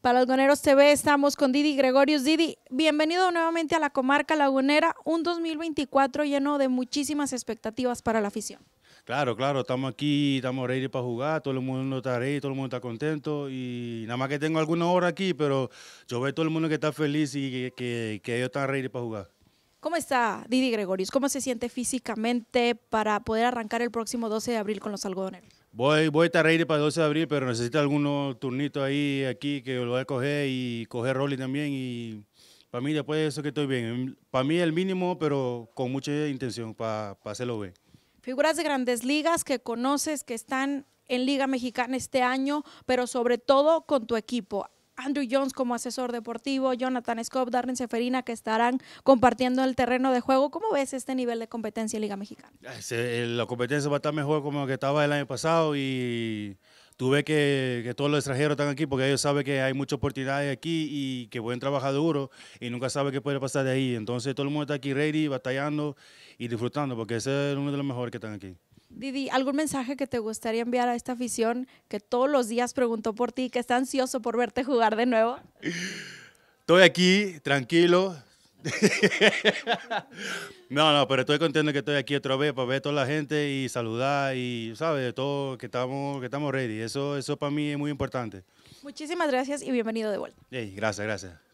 Para los GONEROS TV estamos con Didi Gregorius. Didi, bienvenido nuevamente a la comarca lagunera, un 2024 lleno de muchísimas expectativas para la afición. Claro, claro, estamos aquí, estamos ready para jugar, todo el mundo está ready, todo el mundo está contento y nada más que tengo alguna hora aquí, pero yo veo todo el mundo que está feliz y que, que ellos están ready para jugar. ¿Cómo está Didi Gregorius? ¿Cómo se siente físicamente para poder arrancar el próximo 12 de abril con los algodoneros? Voy, voy a estar ready para el 12 de abril, pero necesito algunos turnitos ahí, aquí, que lo voy a coger y coger Rolly también. Y para mí, después de eso, que estoy bien. Para mí, el mínimo, pero con mucha intención para, para hacerlo bien. Figuras de grandes ligas que conoces, que están en Liga Mexicana este año, pero sobre todo con tu equipo. Andrew Jones como asesor deportivo, Jonathan Scott, Darren Seferina, que estarán compartiendo el terreno de juego. ¿Cómo ves este nivel de competencia en Liga Mexicana? Ah, la competencia va a estar mejor como que estaba el año pasado y tú ves que, que, todos los extranjeros están aquí porque ellos saben que hay muchas oportunidades aquí y que pueden trabajar duro y nunca saben qué puede pasar de ahí. Entonces todo el mundo está aquí ready, batallando y disfrutando porque ese es uno de los mejores que están aquí. Didi, ¿algún mensaje que te gustaría enviar a esta afición que todos los días preguntó por ti, que está ansioso por verte jugar de nuevo? Estoy aquí, tranquilo. no, no, pero estoy contento de que estoy aquí otra vez para ver a toda la gente y saludar y, ¿sabes? Todo, que estamos, que estamos ready. Eso, eso para mí es muy importante. Muchísimas gracias y bienvenido de vuelta. gracias, gracias.